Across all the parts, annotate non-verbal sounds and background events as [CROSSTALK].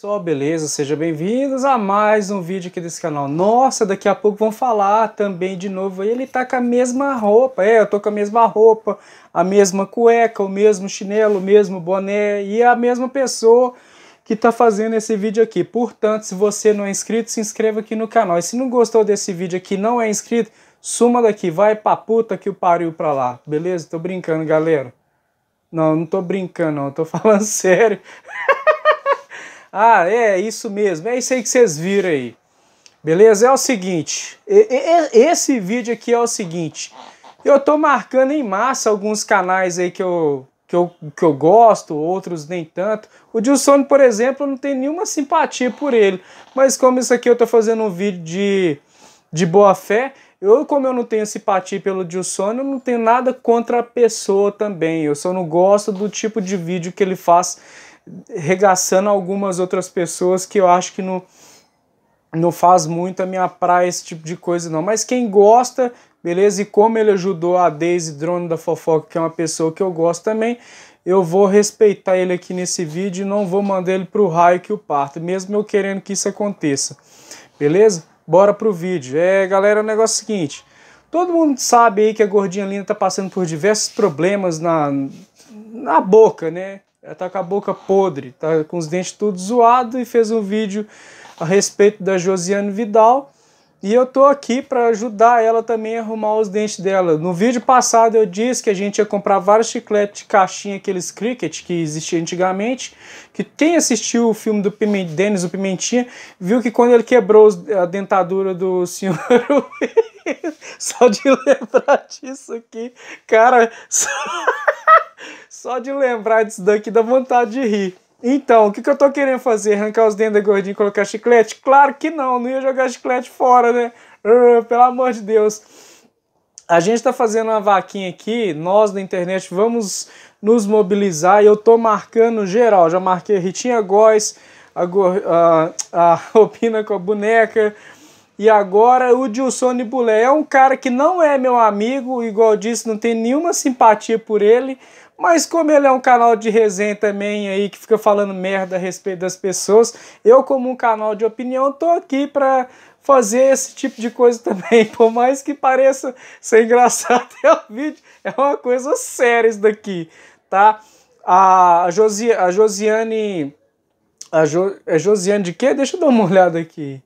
Só beleza, sejam bem-vindos a mais um vídeo aqui desse canal. Nossa, daqui a pouco vão falar também de novo. Ele tá com a mesma roupa, é, eu tô com a mesma roupa, a mesma cueca, o mesmo chinelo, o mesmo boné e a mesma pessoa que tá fazendo esse vídeo aqui. Portanto, se você não é inscrito, se inscreva aqui no canal. E se não gostou desse vídeo aqui, não é inscrito, suma daqui, vai pra puta que o pariu pra lá, beleza? Tô brincando, galera. Não, não tô brincando, não, tô [LAUGHS] falando sério. [LAUGHS] Ah, é isso mesmo, é isso aí que vocês viram aí. Beleza? É o seguinte, esse vídeo aqui é o seguinte, eu tô marcando em massa alguns canais aí que eu, que eu, que eu gosto, outros nem tanto. O Dilson, por exemplo, eu não tenho nenhuma simpatia por ele, mas como isso aqui eu tô fazendo um vídeo de, de boa fé, eu, como eu não tenho simpatia pelo Dilson, eu não tenho nada contra a pessoa também. Eu só não gosto do tipo de vídeo que ele faz regaçando algumas outras pessoas que eu acho que não, não faz muito a minha praia esse tipo de coisa, não. Mas quem gosta, beleza? E como ele ajudou a Daisy Drone da Fofoca, que é uma pessoa que eu gosto também, eu vou respeitar ele aqui nesse vídeo e não vou mandar ele para o raio que o parta, mesmo eu querendo que isso aconteça, beleza? Bora pro vídeo. É, galera, o negócio é o seguinte. Todo mundo sabe aí que a gordinha linda tá passando por diversos problemas na, na boca, né? ela tá com a boca podre, tá com os dentes todos zoados e fez um vídeo a respeito da Josiane Vidal. E eu tô aqui para ajudar ela também a arrumar os dentes dela. No vídeo passado eu disse que a gente ia comprar vários chicletes de caixinha, aqueles cricket que existiam antigamente. Que quem assistiu o filme do Denis, o Pimentinha, viu que quando ele quebrou a dentadura do [LAUGHS] senhor [LAUGHS] só de lembrar [LAUGHS] disso aqui, cara, só, [LAUGHS] só de lembrar disso daqui dá vontade de rir. Então, o que, que eu tô querendo fazer? Arrancar os dentes da gordinha e colocar chiclete? Claro que não, não ia jogar chiclete fora, né? Uh, pelo amor de Deus. A gente tá fazendo uma vaquinha aqui, nós da internet vamos nos mobilizar e eu tô marcando geral. Já marquei Ritinha Góes, a, a, a Opina com a boneca, e agora o e Bulé é um cara que não é meu amigo, igual disse, não tem nenhuma simpatia por ele, mas como ele é um canal de resenha também aí que fica falando merda a respeito das pessoas, eu como um canal de opinião tô aqui para fazer esse tipo de coisa [LAUGHS] também, por mais que pareça ser engraçado é [LAUGHS] o vídeo, é uma coisa séria isso daqui, tá? A, Josi, a Josiane a, jo, a é Josiane de quê? Deixa eu dar uma [LAUGHS] olhada aqui.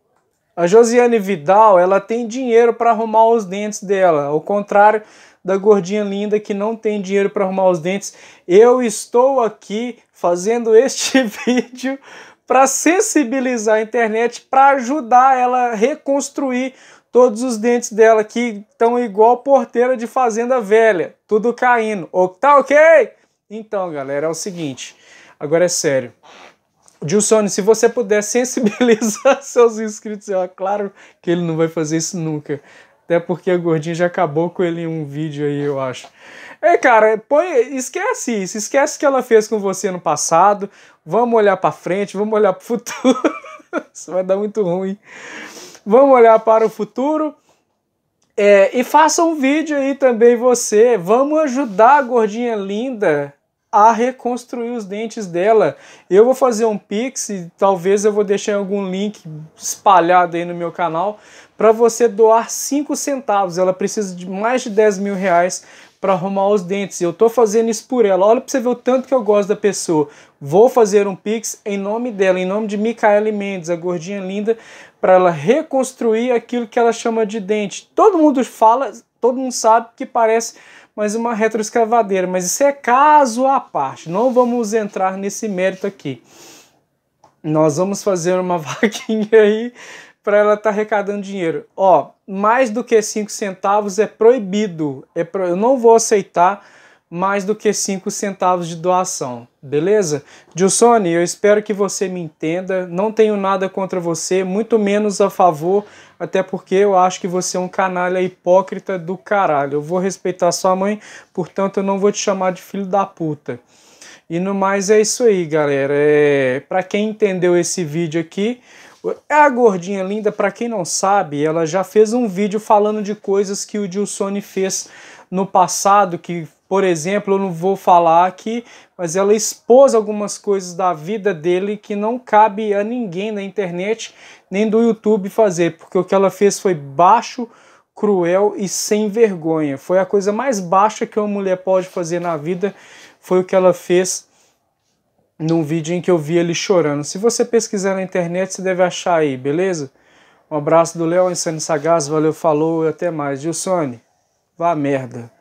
A Josiane Vidal, ela tem dinheiro para arrumar os dentes dela, ao contrário da gordinha linda que não tem dinheiro para arrumar os dentes. Eu estou aqui fazendo este [LAUGHS] vídeo para sensibilizar a internet, para ajudar ela a reconstruir todos os dentes dela que estão igual porteira de fazenda velha, tudo caindo. Tá ok? Então, galera, é o seguinte, agora é sério. Gilson, se você puder sensibilizar [LAUGHS] seus inscritos, é claro que ele não vai fazer isso nunca. Até porque a Gordinha já acabou com ele em um vídeo aí, eu acho. É, cara, põe, esquece isso. Esquece o que ela fez com você no passado. Vamos olhar para frente, vamos olhar para o futuro. [LAUGHS] isso vai dar muito ruim. Vamos olhar para o futuro. É, e faça um vídeo aí também você. Vamos ajudar a gordinha linda a reconstruir os dentes dela. Eu vou fazer um pix e talvez eu vou deixar algum link espalhado aí no meu canal para você doar 5 centavos. Ela precisa de mais de 10 mil reais para arrumar os dentes. Eu tô fazendo isso por ela. Olha para você ver o tanto que eu gosto da pessoa. Vou fazer um pix em nome dela, em nome de Micaela Mendes, a gordinha linda, para ela reconstruir aquilo que ela chama de dente. Todo mundo fala, todo mundo sabe que parece mas uma retroescavadeira. Mas isso é caso à parte, não vamos entrar nesse mérito aqui. Nós vamos fazer uma [LAUGHS] vaquinha aí para ela estar tá arrecadando dinheiro. Ó, mais do que 5 centavos é proibido. É pro... Eu não vou aceitar mais do que 5 centavos de doação, beleza? Gilsoni, eu espero que você me entenda, não tenho nada contra você, muito menos a favor, até porque eu acho que você é um canalha hipócrita do caralho. Eu vou respeitar sua mãe, portanto eu não vou te chamar de filho da puta. E no mais é isso aí, galera. É... Para quem entendeu esse vídeo aqui, é a gordinha linda, para quem não sabe, ela já fez um vídeo falando de coisas que o Gilsoni fez no passado que por exemplo, eu não vou falar aqui, mas ela expôs algumas coisas da vida dele que não cabe a ninguém na internet nem do YouTube fazer, porque o que ela fez foi baixo, cruel e sem vergonha. Foi a coisa mais baixa que uma mulher pode fazer na vida, foi o que ela fez num vídeo em que eu vi ele chorando. Se você pesquisar na internet, você deve achar aí, beleza? Um abraço do Léo Insane Sagaz, valeu, falou, e até mais. Gilsone, vá merda.